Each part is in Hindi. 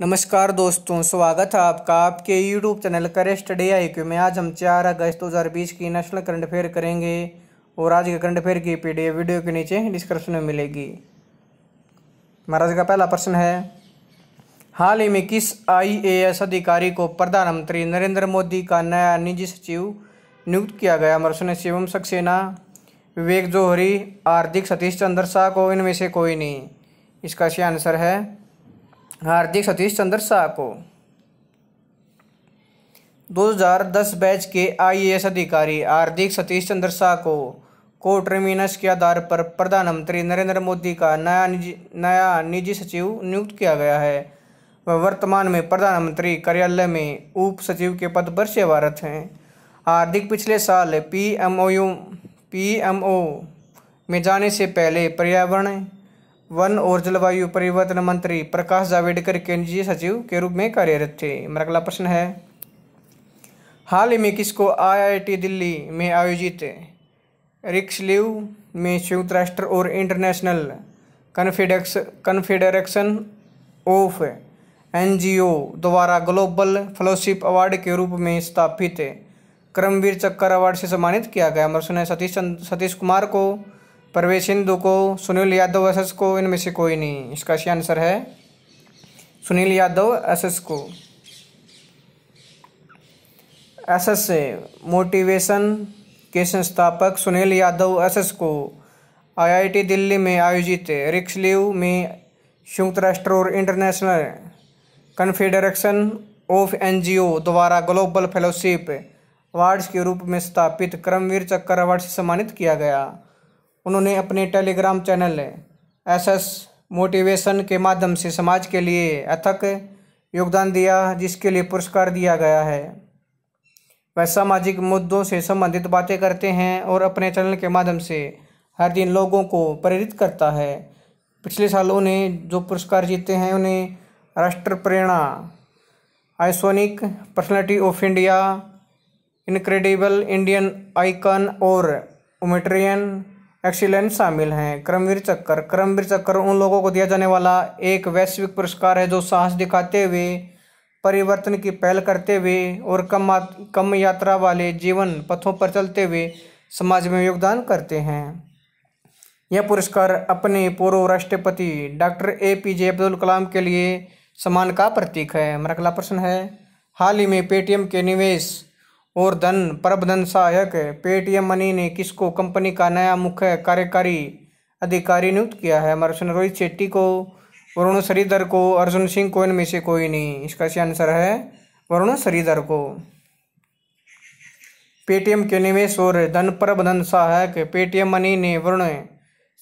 नमस्कार दोस्तों स्वागत है आपका आपके यूट्यूब चैनल करे स्टडी आई क्यू में आज हम 4 अगस्त 2020 की नेशनल करंट अफेयर करेंगे और आज के करंट अफेयर की पीडीएफ वीडियो के नीचे डिस्क्रिप्शन में मिलेगी महाराज का पहला प्रश्न है हाल ही में किस आईएएस अधिकारी को प्रधानमंत्री नरेंद्र मोदी का नया निजी सचिव नियुक्त किया गया मरसों शिवम सक्सेना विवेक जोहरी हार्दिक सतीश चंद्र शाह को इनमें से कोई नहीं इसका सही आंसर है हार्दिक सतीश चंद्र शाह को 2010 बैच के आईएएस अधिकारी हार्दिक सतीश चंद्र शाह को कोर्ट रेमिनस के आधार पर प्रधानमंत्री नरेंद्र मोदी का नया निजी नया निजी सचिव नियुक्त किया गया है वह वर्तमान में प्रधानमंत्री कार्यालय में उप सचिव के पद पर सेवारत हैं हार्दिक पिछले साल P M O U P M O में जाने से पहले पर्यावरण वन और जलवायु परिवर्तन मंत्री प्रकाश जावड़ेकर केंद्रीय सचिव के रूप में कार्यरत थे मेरा अगला प्रश्न है हाल ही में किसको आईआईटी दिल्ली में आयोजित रिक्सलिव में संयुक्त राष्ट्र और इंटरनेशनल कन्फेडक्स कन्फेडरेशन ऑफ एनजीओ द्वारा ग्लोबल फेलोशिप अवार्ड के रूप में स्थापित क्रमवीर चक्कर अवार्ड से सम्मानित किया गया प्रश्न है सतीश सतीश कुमार को परवेश सिंधु को सुनील यादव एस को इनमें से कोई नहीं इसका सही आंसर है सुनील यादव एस को एस एस मोटिवेशन के संस्थापक सुनील यादव एस को आईआईटी दिल्ली में आयोजित रिक्स लीव में संयुक्त राष्ट्र और इंटरनेशनल कन्फेडरेशन ऑफ एनजीओ द्वारा ग्लोबल फेलोशिप अवार्ड्स के रूप में स्थापित क्रमवीर चक्कर अवार्ड से सम्मानित किया गया उन्होंने अपने टेलीग्राम चैनल एसएस मोटिवेशन के माध्यम से समाज के लिए अथक योगदान दिया जिसके लिए पुरस्कार दिया गया है वह सामाजिक मुद्दों से संबंधित बातें करते हैं और अपने चैनल के माध्यम से हर दिन लोगों को प्रेरित करता है पिछले साल उन्हें जो पुरस्कार जीते हैं उन्हें राष्ट्र प्रेरणा iconic personality of India incredible Indian icon और उमेट्रियन एक्सीलेंट शामिल हैं क्रमवीर चक्कर क्रमवीर चक्कर उन लोगों को दिया जाने वाला एक वैश्विक पुरस्कार है जो साहस दिखाते हुए परिवर्तन की पहल करते हुए और कम कम यात्रा वाले जीवन पथों पर चलते हुए समाज में योगदान करते हैं यह पुरस्कार अपने पूर्व राष्ट्रपति doctor A P J Abdul Kalam के लिए सम्मान का प्रतीक है मेरा अगला प्रश्न है हाल ही में पेटीएम के निवेश और धन प्रबंधन सहायक पेटीएम मनी ने किसको कंपनी का नया मुख्य कार्यकारी अधिकारी नियुक्त किया है मरसन रोहित शेट्टी को वरुण श्रीधर को अर्जुन सिंह को इनमें से कोई नहीं इसका सही आंसर है वरुण श्रीधर को पेटीएम के निवेश और धन प्रबंधन सहायक पेटीएम मनी ने वरुण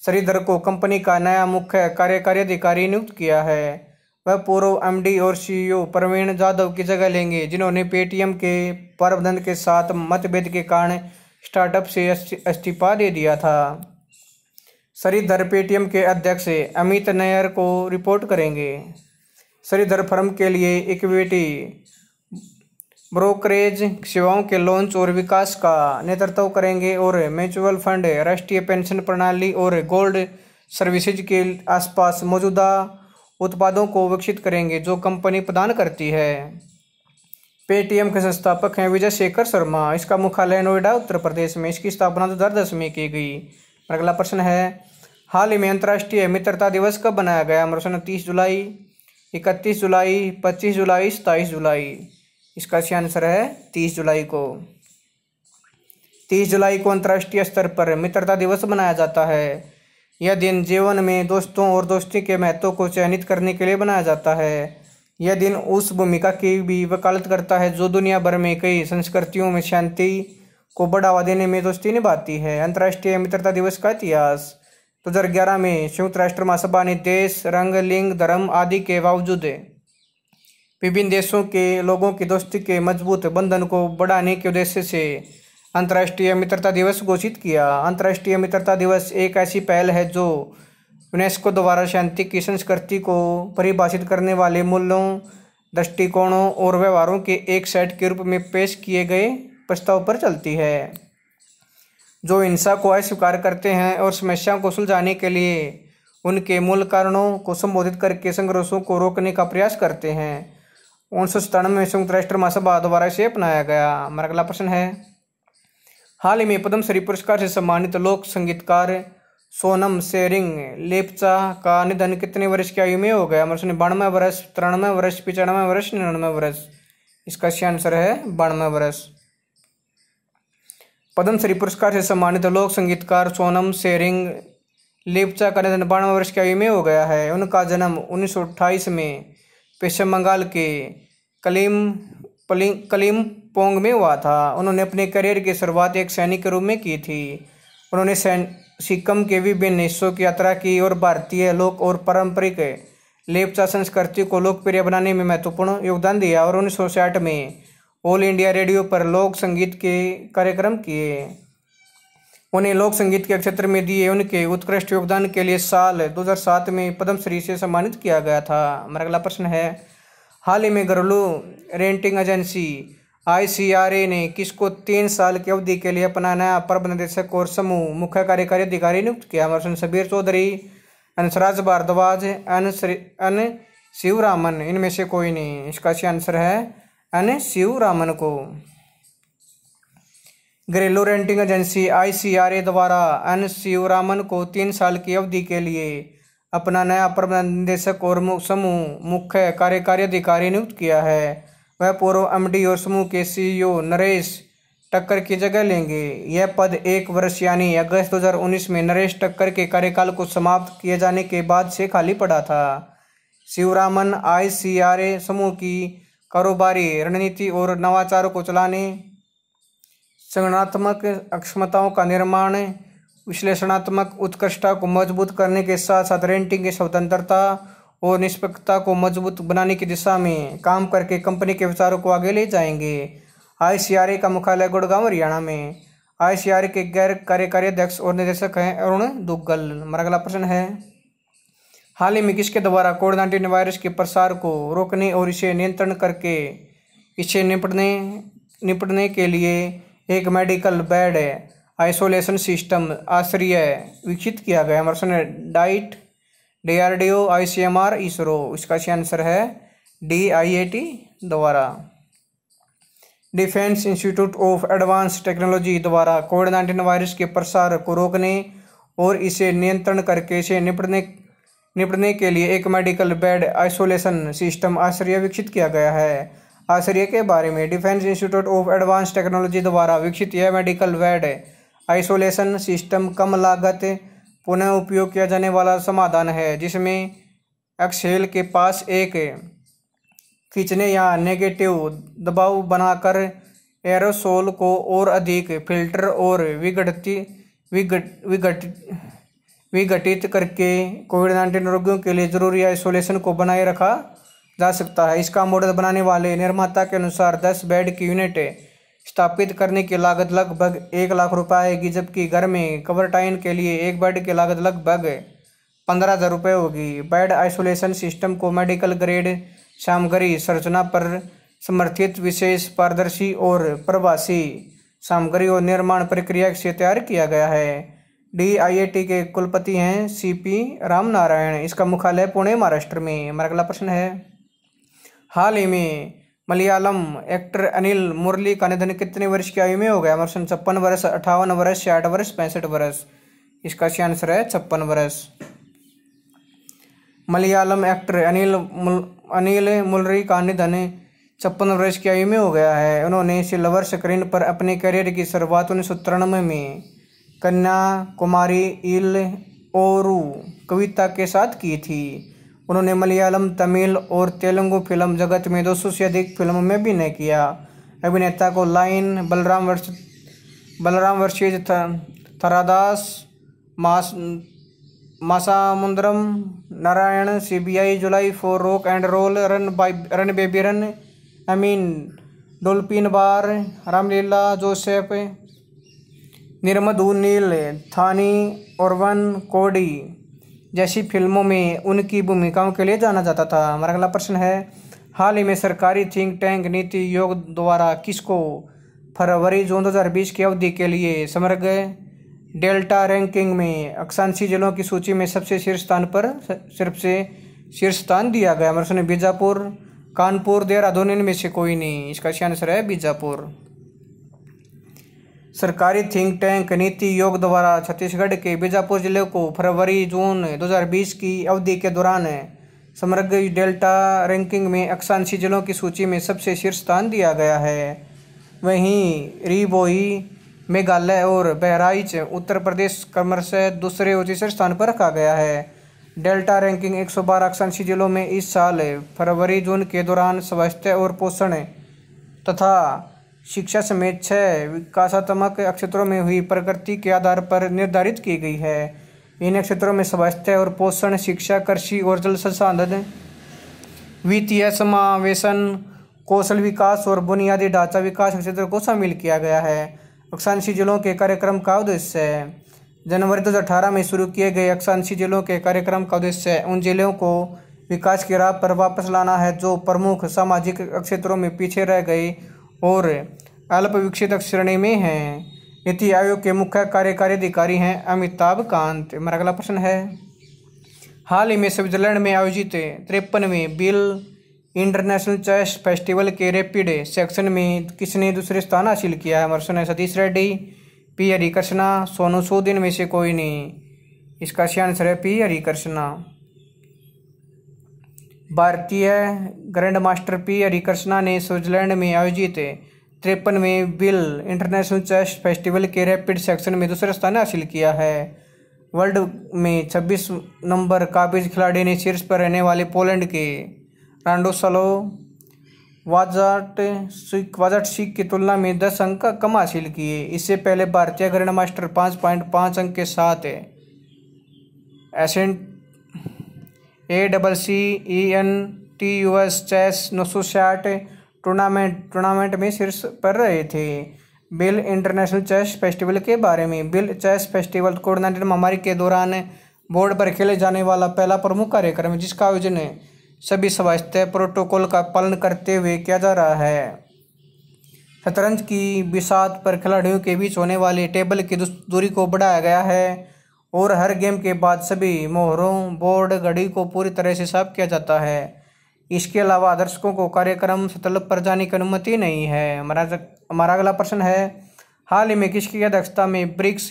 श्रीधर को कंपनी का नया मुख्य कार्यकारी अधिकारी नियुक्त किया है वह पूर्व एमडी और सीईओ e प्रवीण जाधव की जगह लेंगे जिन्होंने पेटीएम के प्रबंधन के साथ मतभेद के कारण स्टार्टअप से इस्तीफा दे दिया था श्रीधर पेटीएम के अध्यक्ष अमित नायर को रिपोर्ट करेंगे श्रीधर फर्म के लिए इक्विटी ब्रोकरेज सेवाओं के लॉन्च और विकास का नेतृत्व करेंगे और म्यूचुअल फंड राष्ट्रीय पेंशन प्रणाली और गोल्ड सर्विसेज के आसपास मौजूदा उत्पादों को विकसित करेंगे जो कंपनी प्रदान करती है पेटीएम के संस्थापक हैं विजय शेखर शर्मा इसका मुख्यालय नोएडा उत्तर प्रदेश में इसकी स्थापना दो हज़ार दस में की गई अगला प्रश्न है हाल ही में अंतर्राष्ट्रीय मित्रता दिवस कब बनाया गया प्रश्न तीस जुलाई इकतीस जुलाई पच्चीस जुलाई सताईस जुलाई इसका सही आंसर है तीस जुलाई को तीस जुलाई को अंतर्राष्ट्रीय स्तर पर मित्रता दिवस मनाया जाता है यह दिन जीवन में दोस्तों और दोस्ती के महत्व को चयनित करने के लिए बनाया जाता है यह दिन उस भूमिका की भी वकालत करता है जो दुनिया भर में कई संस्कृतियों में शांति को बढ़ावा देने में दोस्ती निभाती है अंतर्राष्ट्रीय मित्रता दिवस का इतिहास दो हज़ार ग्यारह में संयुक्त राष्ट्र महासभा ने देश रंग लिंग धर्म आदि के बावजूद विभिन्न देशों के लोगों की दोस्ती के मजबूत बंधन को बढ़ाने के उद्देश्य से अंतर्राष्ट्रीय मित्रता दिवस घोषित किया अंतर्राष्ट्रीय मित्रता दिवस एक ऐसी पहल है जो यूनेस्को द्वारा शांति की संस्कृति को परिभाषित करने वाले मूल्यों दृष्टिकोणों और व्यवहारों के एक सेट के रूप में पेश किए गए प्रस्ताव पर चलती है जो हिंसा को अस्वीकार करते हैं और समस्याओं को सुलझाने के लिए उनके मूल कारणों को संबोधित करके संघर्षों को रोकने का प्रयास करते हैं उन्नीस सौ सतानवे में संयुक्त राष्ट्र महासभा द्वारा इसे अपनाया गया हमारा अगला प्रश्न है हाल ही में पद्मश्री पुरस्कार से सम्मानित लोक संगीतकार सोनम सेरिंग लेपचा का निधन कितने वर्ष की आयु में हो गया मतलब बानवे वर्ष तिरानवे वर्ष पिचानवे वर्ष निन्यानवे वर्ष इसका सही आंसर है बानवे वर्ष पद्मश्री पुरस्कार से सम्मानित लोक संगीतकार सोनम सेरिंग लेपचा का निधन बानवे वर्ष की आयु में हो गया है उनका जन्म उन्नीस में पश्चिम बंगाल के कलीम पलिंग कलीम पोंग में हुआ था उन्होंने अपने करियर की शुरुआत एक सैनिक के रूप में की थी उन्होंने सैन सिक्किम के विभिन्न हिस्सों की यात्रा की और भारतीय लोक और पारंपरिक लेपचा संस्कृति को लोकप्रिय बनाने में महत्वपूर्ण योगदान दिया और उन्नीस सौ साठ में ऑल इंडिया रेडियो पर लोक संगीत के कार्यक्रम किए उन्हें लोक संगीत के क्षेत्र में दिए उनके उत्कृष्ट योगदान के लिए साल 2007 में पद्मश्री से सम्मानित किया गया था हमारा अगला प्रश्न है हाल ही में घरेलू रेंटिंग एजेंसी आईसीआरए ने किसको तीन साल की अवधि के लिए अपना नया अपर निदेशक और समूह मुख्य कार्यकारी अधिकारी नियुक्त किया हमारे शबीर चौधरी अंशराज भारद्वाज अन श्री अन शिवरामन इनमें से कोई नहीं इसका सही आंसर है अन शिवरामन को घरेलू रेंटिंग एजेंसी आईसीआरए द्वारा अन शिवरामन को तीन साल की अवधि के लिए अपना नया अपर निदेशक और समूह मुख्य कार्यकारी अधिकारी नियुक्त किया है वह पूर्व एम और समूह के सीईओ नरेश टक्कर की जगह लेंगे यह पद एक वर्ष यानी अगस्त 2019 में नरेश टक्कर के कार्यकाल को समाप्त किए जाने के बाद से खाली पड़ा था शिवरामन आई समूह की कारोबारी रणनीति और नवाचारों को चलाने संगठनात्मक अक्षमताओं का निर्माण विश्लेषणात्मक उत्कृष्टता को मजबूत करने के साथ साथ रेंटिंग की स्वतंत्रता और निष्पक्षता को मजबूत बनाने की दिशा में काम करके कंपनी के विचारों को आगे ले जाएंगे आई का मुख्यालय गुड़गांव हरियाणा में आई के गैर कार्यकारी अध्यक्ष और निदेशक हैं अरुण दुग्गल हमारा अगला प्रश्न है हाल ही में किसके द्वारा कोविड नाइन्टीन वायरस के प्रसार को रोकने और इसे नियंत्रण करके इसे निपटने निपटने के लिए एक मेडिकल बेड आइसोलेशन सिस्टम आश्रय विकसित किया गया हमारा DIAT D R D O I C M R ISRO इसका सही आंसर है डी आई ए टी द्वारा defence institute of advance technology द्वारा कोविड नाइन्टीन वायरस के प्रसार को रोकने और इसे नियंत्रण करके इसे निपटने निपटने के लिए एक मेडिकल बेड आइसोलेशन सिस्टम आश्रय विकसित किया गया है आश्रय के बारे में defence institute of advance technology द्वारा विकसित यह मेडिकल बेड आइसोलेशन सिस्टम कम लागत पुनः उपयोग किया जाने वाला समाधान है जिसमें एक्सेल के पास एक खींचने या नेगेटिव दबाव बनाकर एरोसोल को और अधिक फिल्टर और विघटती विघट विघट विघटित करके कोविड नाइन्टीन रोगियों के लिए जरूरी आइसोलेशन को बनाए रखा जा सकता है इसका मॉडल बनाने वाले निर्माता के अनुसार दस बेड की यूनिट स्थापित करने की लागत लगभग एक लाख रुपए आएगी जबकि घर में कवरटाइन के लिए एक बेड की लागत लगभग पंद्रह हज़ार रुपये होगी बेड आइसोलेशन सिस्टम को मेडिकल ग्रेड सामग्री संरचना पर समर्थित विशेष पारदर्शी और प्रवासी सामग्री और निर्माण प्रक्रिया से तैयार किया गया है डी आई टी के कुलपति हैं सी पी रामनारायण इसका मुख्यालय पुणे महाराष्ट्र में हमारा अगला प्रश्न है हाल ही में मलयालम एक्टर अनिल मुरली का निधन कितने वर्ष की आयु में हो गया मरसन छप्पन वर्ष अठावन वर्ष छियाठ वर्ष पैंसठ वर्ष इसका सही आंसर है छप्पन वर्ष मलयालम एक्टर अनिल मुल अनिल मुलरी का निधन छप्पन वर्ष की आयु में हो गया है उन्होंने सिल्वर स्क्रीन पर अपने करियर की शुरुआत उन्नीस सौ तिरानवे में कन्या कुमारी इल ओरू कविता के साथ की थी उन्होंने मलयालम तमिल और तेलुगु फिल्म जगत में सौ से अधिक फिल्मों में नहीं किया अभिनेता को लाइन बलराम वर्ष बलराम वर्षीज थरादास मास मासामुंदरम नारायण सीबीआई जुलाई for rock and roll run by run baby run I mean dolphin बार रामलीला जोसेफ निर्मधु नील थानी और वन कोडी जैसी फिल्मों में उनकी भूमिकाओं के लिए जाना जाता था हमारा अगला प्रश्न है हाल ही में सरकारी थिंक टैंक नीति योग द्वारा किसको फरवरी जून 2020 की अवधि के लिए समर्ग डेल्टा रैंकिंग में अक्सांशी जिलों की सूची में सबसे शीर्ष स्थान पर सिर्फ से शीर्ष स्थान दिया गया हमारे बीजापुर कानपुर देहरादून इनमें से कोई नहीं इसका सही आंसर है बीजापुर सरकारी थिंक टैंक नीति योग द्वारा छत्तीसगढ़ के बीजापुर जिले को फरवरी जून 2020 की अवधि के दौरान समग्र डेल्टा रैंकिंग में अक्सांशी जिलों की सूची में सबसे शीर्ष स्थान दिया गया है वहीं रीबोई मेघालय और बहराइच उत्तर प्रदेश क्रमश दूसरे और तीसरे स्थान पर रखा गया है डेल्टा रैंकिंग 112 अक्षांशी जिलों में इस साल फरवरी जून के दौरान स्वास्थ्य और पोषण तथा शिक्षा समेत छः विकासात्मक क्षेत्रों में हुई प्रकृति के आधार पर निर्धारित की गई है इन क्षेत्रों में स्वास्थ्य और पोषण शिक्षा कृषि और जल संसाधन वित्तीय समावेशन कौशल विकास और बुनियादी ढांचा विकास क्षेत्र को शामिल किया गया है अक्षांशी जिलों के कार्यक्रम का उद्देश्य है जनवरी दो में शुरू किए गए अक्षांशी जिलों के कार्यक्रम का उद्देश्य उन जिलों को विकास की राह पर वापस लाना है जो प्रमुख सामाजिक क्षेत्रों में पीछे रह गए और विकसित श्रेणी में हैं नीति आयोग के मुख्य कार्यकारी अधिकारी हैं अमिताभ कांत मेरा अगला प्रश्न है हाल ही में स्विट्जरलैंड में आयोजित तिरपनवें बिल इंटरनेशनल चेस फेस्टिवल के रैपिड सेक्शन में किसने दूसरे स्थान हासिल किया है हमारा है सतीश रेड्डी पी हरिकृष्णा सोनू सोदिन में से कोई नहीं इसका सही आंसर है पी हरिकृष्णा भारतीय ग्रैंड मास्टर पी हरिकृष्णा ने स्विट्जरलैंड में आयोजित तिरपनवें बिल इंटरनेशनल चेस फेस्टिवल के रैपिड सेक्शन में दूसरा स्थान हासिल किया है वर्ल्ड में 26 नंबर काबिज खिलाड़ी ने शीर्ष पर रहने वाले पोलैंड के रांडोसलो वाजाट सिख वाजाट सिक की तुलना में दस अंक कम हासिल किए इससे पहले भारतीय ग्रैंड मास्टर पाँच पॉइंट पाँच अंक के साथ एसेंट A double C E N T U S chess नौ सौ साठ टूर्नामेंट टूर्नामेंट में शीर्ष पर रहे थे बिल इंटरनेशनल चेस फेस्टिवल के बारे में Biel chess festival covid nineteen महामारी के दौरान बोर्ड पर खेले जाने वाला पहला प्रमुख कार्यक्रम है जिसका आयोजन सभी स्वास्थ्य प्रोटोकॉल का पालन करते हुए किया जा रहा है शतरंज की बिसात पर खिलाड़ियों के बीच होने वाले टेबल की दूरी को बढ़ाया गया है और हर गेम के बाद सभी मोहरों बोर्ड घड़ी को पूरी तरह से साफ किया जाता है इसके अलावा दर्शकों को कार्यक्रम स्थल पर जाने की अनुमति नहीं है हमारा हमारा अगला प्रश्न है हाल ही में किसकी अध्यक्षता में ब्रिक्स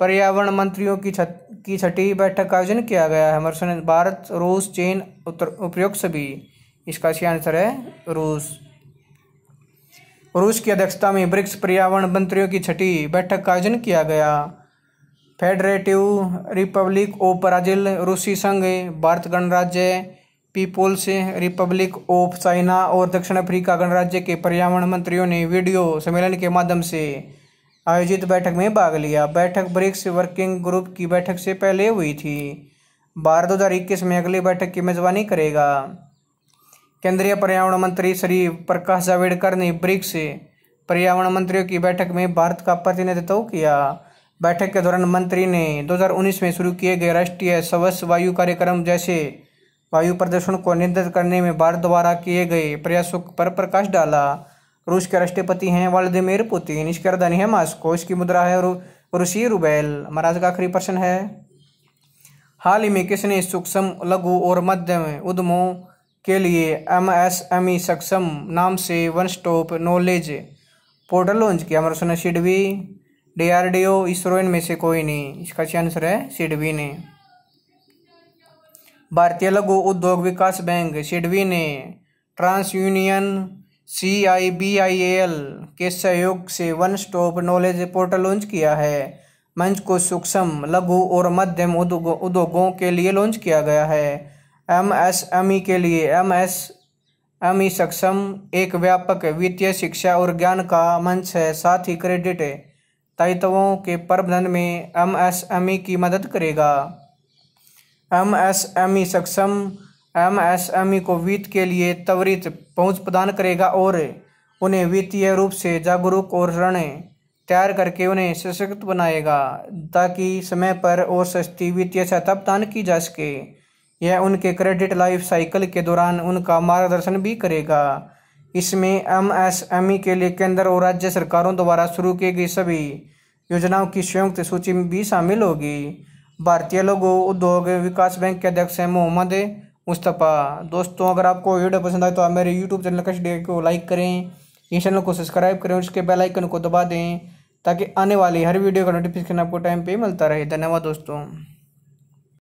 पर्यावरण मंत्रियों की छत की छठी बैठक का आयोजन किया गया है हमारे भारत रूस चीन उत्तर उपयोग सभी इसका सही आंसर है रूस रूस की अध्यक्षता में ब्रिक्स पर्यावरण मंत्रियों की छठी बैठक का आयोजन किया गया फेडरेटिव रिपब्लिक ऑफ ब्राज़ील रूसी संघ भारत गणराज्य पीपुल्स रिपब्लिक ऑफ चाइना और दक्षिण अफ्रीका गणराज्य के पर्यावरण मंत्रियों ने वीडियो सम्मेलन के माध्यम से आयोजित बैठक में भाग लिया बैठक ब्रिक्स वर्किंग ग्रुप की बैठक से पहले हुई थी भारत दो हज़ार इक्कीस में अगली बैठक की मेजबानी करेगा केंद्रीय पर्यावरण मंत्री श्री प्रकाश जावड़ेकर ने ब्रिक्स पर्यावरण मंत्रियों की बैठक में भारत का प्रतिनिधित्व किया बैठक के दौरान मंत्री ने 2019 में शुरू किए गए राष्ट्रीय स्वच्छ वायु कार्यक्रम जैसे वायु प्रदूषण को नियंत्रित करने में भारत द्वारा किए गए प्रयासों पर प्रकाश डाला रूस के राष्ट्रपति हैं व्लादिमिर पुतिन इसकी राजधानी है मास्को इसकी मुद्रा है रूसी रुबेल महाराज का आखिरी प्रश्न है हाल ही में किसने सूक्ष्म लघु और मध्यम उद्यमों के लिए M S M E Saksham नाम से one stop knowledge portal launch किया अमर सिडवी डीआरडीओ ओ इसरो इनमें से कोई नहीं इसका सही आंसर है सिडवी ने भारतीय लघु उद्योग विकास बैंक सिडवी ने trans union C I B I L के सहयोग से one stop knowledge portal launch किया है मंच को सूक्ष्म लघु और मध्यम उद्योगों के लिए लॉन्च किया गया है एम एस एम ई के लिए एम एस एम ई सक्षम एक व्यापक वित्तीय शिक्षा और ज्ञान का मंच है साथ ही क्रेडिट है दायित्वों के प्रबंधन में एमएसएमई की मदद करेगा एमएसएमई सक्षम एमएसएमई को वित्त के लिए त्वरित पहुंच प्रदान करेगा और उन्हें वित्तीय रूप से जागरूक और ऋण तैयार करके उन्हें सशक्त बनाएगा ताकि समय पर और सस्ती वित्तीय सहायता प्रदान की जा सके यह उनके क्रेडिट लाइफ साइकिल के दौरान उनका मार्गदर्शन भी करेगा इसमें एमएसएमई के लिए केंद्र और राज्य सरकारों द्वारा शुरू की गई सभी योजनाओं की संयुक्त सूची भी शामिल होगी भारतीय लघु उद्योग विकास बैंक के अध्यक्ष हैं मोहम्मद मुस्तफ़ा दोस्तों अगर आपको वीडियो पसंद आए तो आप मेरे यूट्यूब चैनल कश डे को लाइक करें इस चैनल को सब्सक्राइब करें उसके बेल आइकन को दबा दें ताकि आने वाली हर वीडियो का नोटिफिकेशन आपको टाइम पे मिलता रहे धन्यवाद दोस्तों